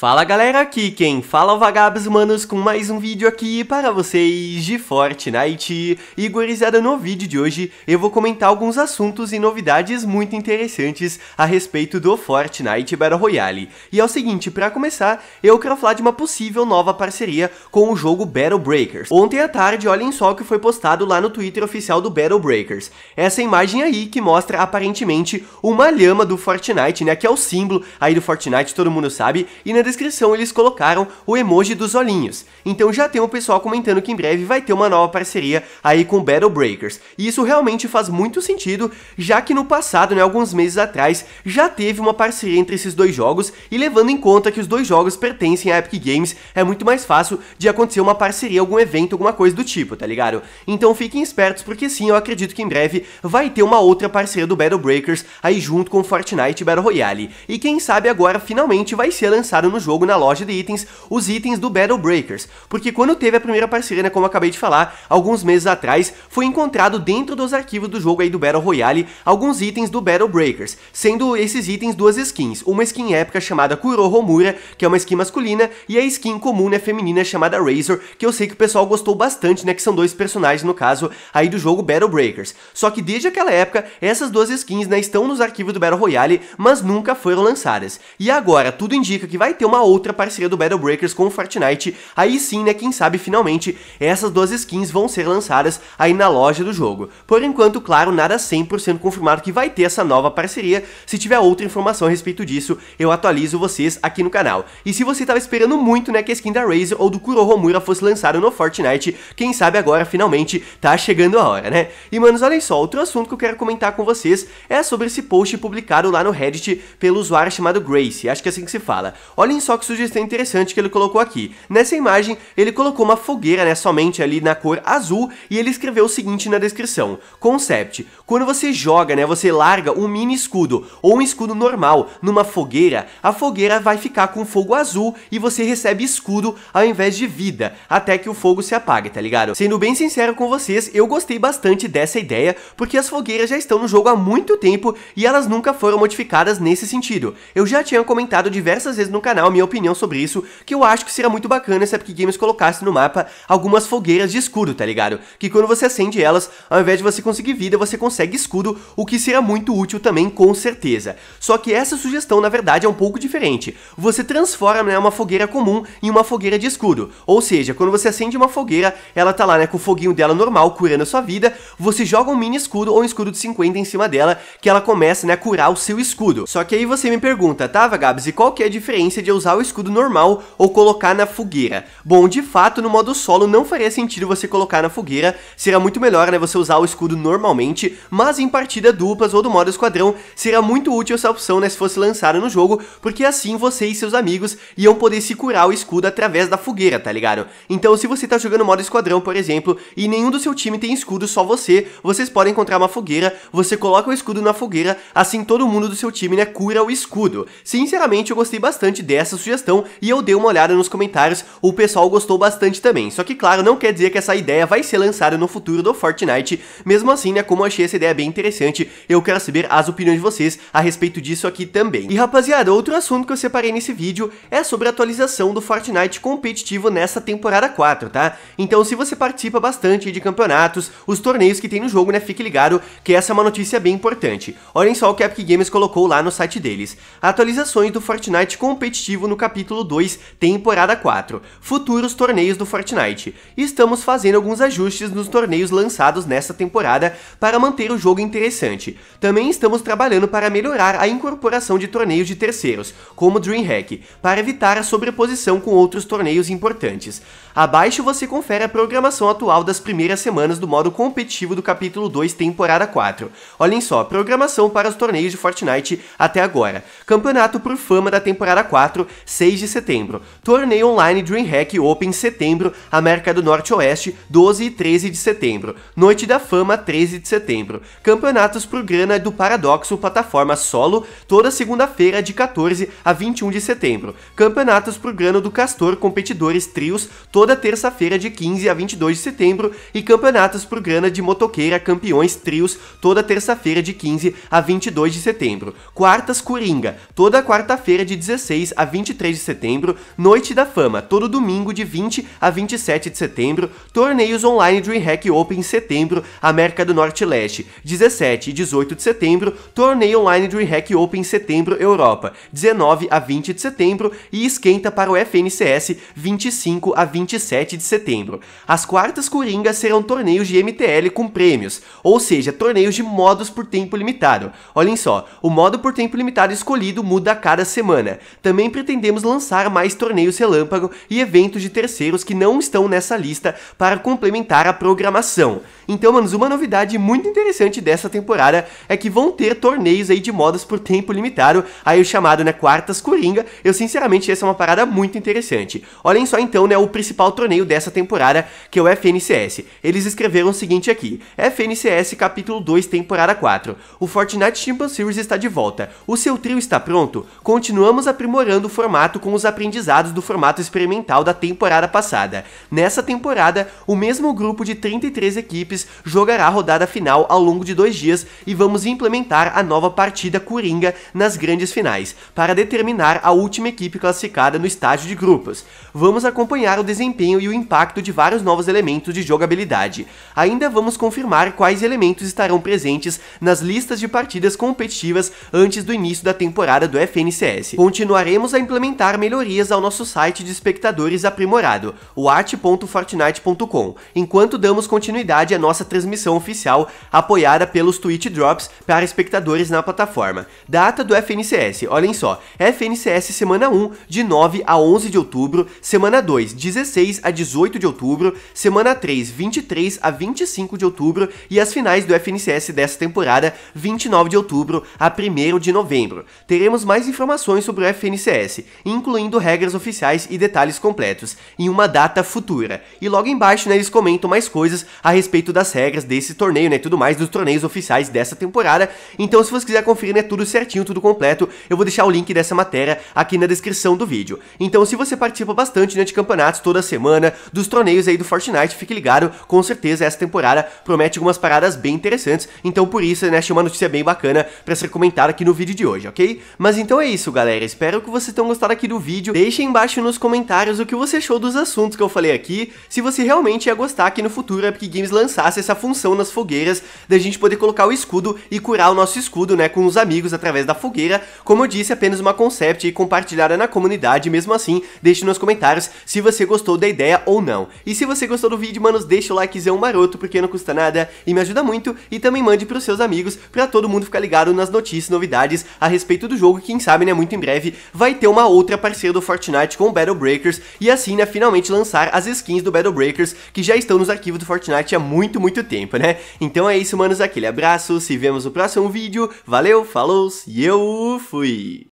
Fala galera, aqui quem fala é o Vagabos Manos com mais um vídeo aqui para vocês de Fortnite. E gurizada, no vídeo de hoje eu vou comentar alguns assuntos e novidades muito interessantes a respeito do Fortnite Battle Royale. E é o seguinte, para começar, eu quero falar de uma possível nova parceria com o jogo Battle Breakers. Ontem à tarde, olhem só o que foi postado lá no Twitter oficial do Battle Breakers. Essa imagem aí que mostra aparentemente uma lhama do Fortnite, né, que é o símbolo aí do Fortnite, todo mundo sabe, e na descrição eles colocaram o emoji dos olhinhos. Então já tem o um pessoal comentando que em breve vai ter uma nova parceria aí com Battle Breakers. E isso realmente faz muito sentido, já que no passado, né, alguns meses atrás, já teve uma parceria entre esses dois jogos e levando em conta que os dois jogos pertencem à Epic Games, é muito mais fácil de acontecer uma parceria, algum evento, alguma coisa do tipo, tá ligado? Então fiquem espertos porque sim, eu acredito que em breve vai ter uma outra parceria do Battle Breakers aí junto com Fortnite Battle Royale. E quem sabe agora finalmente vai ser lançado no jogo na loja de itens os itens do Battle Breakers, porque quando teve a primeira parceria, né, como acabei de falar, alguns meses atrás, foi encontrado dentro dos arquivos do jogo aí do Battle Royale alguns itens do Battle Breakers, sendo esses itens duas skins, uma skin épica chamada Kuro Homura, que é uma skin masculina, e a skin comum, né, feminina chamada Razor, que eu sei que o pessoal gostou bastante, né, que são dois personagens no caso aí do jogo Battle Breakers. Só que desde aquela época, essas duas skins, né, estão nos arquivos do Battle Royale, mas nunca foram lançadas. E agora, tudo indica que vai ter uma outra parceria do Battle Breakers com o Fortnite. Aí sim, né, quem sabe finalmente essas duas skins vão ser lançadas aí na loja do jogo. Por enquanto, claro, nada 100% confirmado que vai ter essa nova parceria. Se tiver outra informação a respeito disso, eu atualizo vocês aqui no canal. E se você estava esperando muito, né, que a skin da Razer ou do Kurohomura fosse lançada no Fortnite, quem sabe agora finalmente tá chegando a hora, né? E manos, olhem só, outro assunto que eu quero comentar com vocês é sobre esse post publicado lá no Reddit pelo usuário chamado Grace, acho que é assim que se fala. Olhem Olhem só que sugestão interessante que ele colocou aqui. Nessa imagem, ele colocou uma fogueira, né, somente ali na cor azul, e ele escreveu o seguinte na descrição. Concept. Quando você joga, né, você larga um mini escudo, ou um escudo normal, numa fogueira, a fogueira vai ficar com fogo azul, e você recebe escudo ao invés de vida, até que o fogo se apague, tá ligado? Sendo bem sincero com vocês, eu gostei bastante dessa ideia, porque as fogueiras já estão no jogo há muito tempo, e elas nunca foram modificadas nesse sentido. Eu já tinha comentado diversas vezes no canal a minha opinião sobre isso, que eu acho que seria muito bacana se a Epic Games colocasse no mapa algumas fogueiras de escudo, tá ligado? Que quando você acende elas, ao invés de você conseguir vida, você consegue escudo, o que seria muito útil também, com certeza. Só que essa sugestão, na verdade, é um pouco diferente. Você transforma né, uma fogueira comum em uma fogueira de escudo, ou seja, quando você acende uma fogueira, ela tá lá né, com o foguinho dela normal, curando a sua vida, você joga um mini escudo ou um escudo de 50 em cima dela, que ela começa né, a curar o seu escudo. Só que aí você me pergunta, tá, Vagabs, e qual que é a diferença de usar o escudo normal ou colocar na fogueira. Bom, de fato, no modo solo não faria sentido você colocar na fogueira, será muito melhor né, você usar o escudo normalmente, mas em partida duplas ou do modo esquadrão, será muito útil essa opção né, se fosse lançada no jogo, porque assim você e seus amigos iam poder se curar o escudo através da fogueira, tá ligado? Então se você tá jogando modo esquadrão, por exemplo, e nenhum do seu time tem escudo, só você, vocês podem encontrar uma fogueira, você coloca o escudo na fogueira, assim todo mundo do seu time, né, cura o escudo. Sinceramente, eu gostei bastante dessa essa sugestão e eu dei uma olhada nos comentários, o pessoal gostou bastante também. Só que claro, não quer dizer que essa ideia vai ser lançada no futuro do Fortnite, mesmo assim, né, como eu achei essa ideia bem interessante, eu quero saber as opiniões de vocês a respeito disso aqui também. E rapaziada, outro assunto que eu separei nesse vídeo é sobre a atualização do Fortnite competitivo nessa temporada 4, tá? Então se você participa bastante de campeonatos, os torneios que tem no jogo, né, fique ligado que essa é uma notícia bem importante. Olhem só o que a Epic Games colocou lá no site deles. Atualizações do Fortnite competitivo no capítulo 2, temporada 4, futuros torneios do Fortnite. Estamos fazendo alguns ajustes nos torneios lançados nesta temporada para manter o jogo interessante. Também estamos trabalhando para melhorar a incorporação de torneios de terceiros, como DreamHack, para evitar a sobreposição com outros torneios importantes. Abaixo você confere a programação atual das primeiras semanas do modo competitivo do capítulo 2, temporada 4. Olhem só, programação para os torneios de Fortnite até agora. Campeonato por fama da temporada 4, 4, 6 de setembro. Torneio online DreamHack Open setembro, América do Norte Oeste, 12 e 13 de setembro. Noite da Fama, 13 de setembro. Campeonatos por grana do Paradoxo, plataforma solo, toda segunda-feira de 14 a 21 de setembro. Campeonatos por grana do Castor, competidores trios, toda terça-feira de 15 a 22 de setembro. E campeonatos por grana de motoqueira, campeões trios, toda terça-feira de 15 a 22 de setembro. Quartas Coringa, toda quarta-feira de 16 a 23 de setembro, Noite da Fama, todo domingo de 20 a 27 de setembro, torneios online DreamHack Open em setembro, América do Norte e Leste, 17 e 18 de setembro, torneio online DreamHack Open em setembro, Europa, 19 a 20 de setembro e esquenta para o FNCS 25 a 27 de setembro. As quartas coringas serão torneios de MTL com prêmios, ou seja, torneios de modos por tempo limitado. Olhem só, o modo por tempo limitado escolhido muda a cada semana. Também pretendemos lançar mais torneios relâmpago e eventos de terceiros que não estão nessa lista para complementar a programação. Então, manos, uma novidade muito interessante dessa temporada é que vão ter torneios aí de modas por tempo limitado, aí o chamado, né, Quartas Coringa. Eu, sinceramente, essa é uma parada muito interessante. Olhem só, então, né, o principal torneio dessa temporada, que é o FNCS. Eles escreveram o seguinte aqui, FNCS Capítulo 2, Temporada 4. O Fortnite Champion Series está de volta. O seu trio está pronto? Continuamos aprimorando formato com os aprendizados do formato experimental da temporada passada. Nessa temporada, o mesmo grupo de 33 equipes jogará a rodada final ao longo de dois dias e vamos implementar a nova partida Coringa nas grandes finais, para determinar a última equipe classificada no estágio de grupos. Vamos acompanhar o desempenho e o impacto de vários novos elementos de jogabilidade. Ainda vamos confirmar quais elementos estarão presentes nas listas de partidas competitivas antes do início da temporada do FNCS. Continuaremos a implementar melhorias ao nosso site de espectadores aprimorado, o art.fortnite.com, enquanto damos continuidade à nossa transmissão oficial apoiada pelos Twitch Drops para espectadores na plataforma. Data do FNCS, olhem só, FNCS semana 1, de 9 a 11 de outubro, semana 2, 16 a 18 de outubro, semana 3, 23 a 25 de outubro e as finais do FNCS dessa temporada, 29 de outubro a 1 de novembro. Teremos mais informações sobre o FNCS incluindo regras oficiais e detalhes completos, em uma data futura. E logo embaixo, né, eles comentam mais coisas a respeito das regras desse torneio, né, tudo mais dos torneios oficiais dessa temporada. Então, se você quiser conferir, né, tudo certinho, tudo completo, eu vou deixar o link dessa matéria aqui na descrição do vídeo. Então, se você participa bastante, né, de campeonatos toda semana, dos torneios aí do Fortnite, fique ligado, com certeza essa temporada promete algumas paradas bem interessantes, então por isso, né, achei uma notícia bem bacana para ser comentada aqui no vídeo de hoje, ok? Mas então é isso, galera, espero que vocês vocês tenham gostado aqui do vídeo. Deixem embaixo nos comentários o que você achou dos assuntos que eu falei aqui, se você realmente ia gostar que no futuro a Epic Games lançasse essa função nas fogueiras, da gente poder colocar o escudo e curar o nosso escudo, né, com os amigos através da fogueira. Como eu disse, apenas uma concept e compartilhada na comunidade, mesmo assim, deixe nos comentários se você gostou da ideia ou não. E se você gostou do vídeo, manos, deixa o likezão maroto, porque não custa nada e me ajuda muito, e também mande pros seus amigos, pra todo mundo ficar ligado nas notícias, novidades a respeito do jogo, quem sabe, né, muito em breve vai ter uma outra parceira do Fortnite com o Battle Breakers e assim, né, finalmente lançar as skins do Battle Breakers que já estão nos arquivos do Fortnite há muito, muito tempo, né? Então é isso, manos, aquele abraço, se vemos no próximo vídeo, valeu, falou e eu fui!